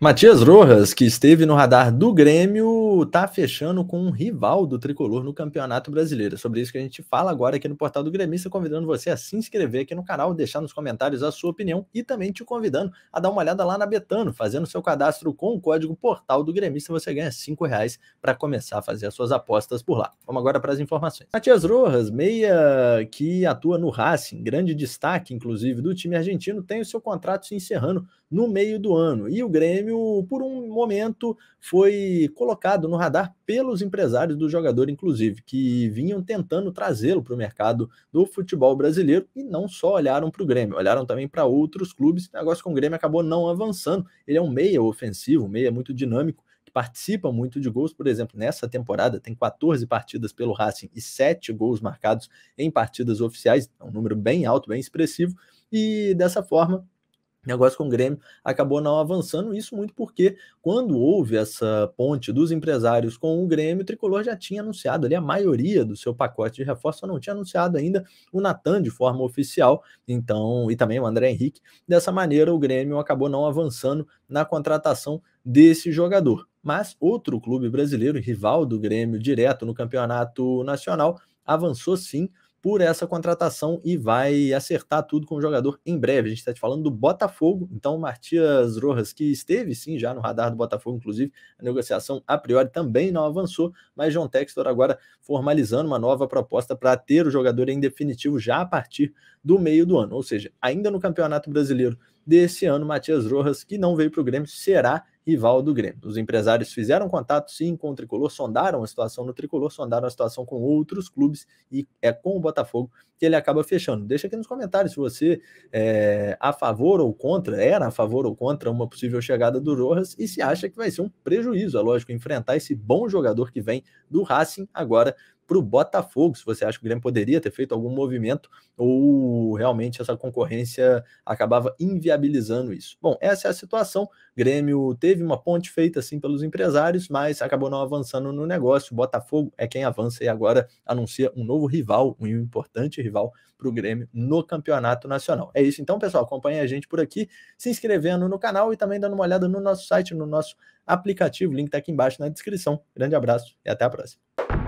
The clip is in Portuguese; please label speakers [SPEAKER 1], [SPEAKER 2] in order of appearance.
[SPEAKER 1] Matias Rojas, que esteve no radar do Grêmio, está fechando com um rival do tricolor no Campeonato Brasileiro. É sobre isso que a gente fala agora aqui no portal do Grêmio, convidando você a se inscrever aqui no canal, deixar nos comentários a sua opinião e também te convidando a dar uma olhada lá na Betano, fazendo seu cadastro com o código portal do Grêmio, você ganha cinco reais para começar a fazer as suas apostas por lá. Vamos agora para as informações. Matias Rojas, meia que atua no Racing, grande destaque inclusive do time argentino, tem o seu contrato se encerrando no meio do ano e o Grêmio Grêmio, por um momento, foi colocado no radar pelos empresários do jogador, inclusive, que vinham tentando trazê-lo para o mercado do futebol brasileiro e não só olharam para o Grêmio, olharam também para outros clubes. O negócio com o Grêmio acabou não avançando. Ele é um meia ofensivo, um meia muito dinâmico, que participa muito de gols, por exemplo, nessa temporada tem 14 partidas pelo Racing e 7 gols marcados em partidas oficiais, é um número bem alto, bem expressivo, e dessa forma negócio com o Grêmio acabou não avançando, isso muito porque quando houve essa ponte dos empresários com o Grêmio, o Tricolor já tinha anunciado ali a maioria do seu pacote de reforço, só não tinha anunciado ainda o Natan de forma oficial, então, e também o André Henrique. Dessa maneira, o Grêmio acabou não avançando na contratação desse jogador. Mas outro clube brasileiro, rival do Grêmio direto no Campeonato Nacional, avançou sim por essa contratação e vai acertar tudo com o jogador em breve. A gente está te falando do Botafogo, então o Matias Rojas, que esteve sim já no radar do Botafogo, inclusive, a negociação a priori também não avançou, mas John Textor agora formalizando uma nova proposta para ter o jogador em definitivo já a partir do meio do ano, ou seja, ainda no Campeonato Brasileiro desse ano, Matias Rojas, que não veio para o Grêmio, será rival do Grêmio. Os empresários fizeram contato sim com o Tricolor, sondaram a situação no Tricolor, sondaram a situação com outros clubes e é com o Botafogo que ele acaba fechando. Deixa aqui nos comentários se você é a favor ou contra, era a favor ou contra uma possível chegada do Rojas e se acha que vai ser um prejuízo, é lógico, enfrentar esse bom jogador que vem do Racing agora para o Botafogo, se você acha que o Grêmio poderia ter feito algum movimento ou realmente essa concorrência acabava inviabilizando isso. Bom, essa é a situação. Grêmio teve uma ponte feita assim pelos empresários, mas acabou não avançando no negócio. O Botafogo é quem avança e agora anuncia um novo rival, um importante rival para o Grêmio no Campeonato Nacional. É isso então, pessoal. Acompanhe a gente por aqui, se inscrevendo no canal e também dando uma olhada no nosso site, no nosso aplicativo. O link está aqui embaixo na descrição. Grande abraço e até a próxima.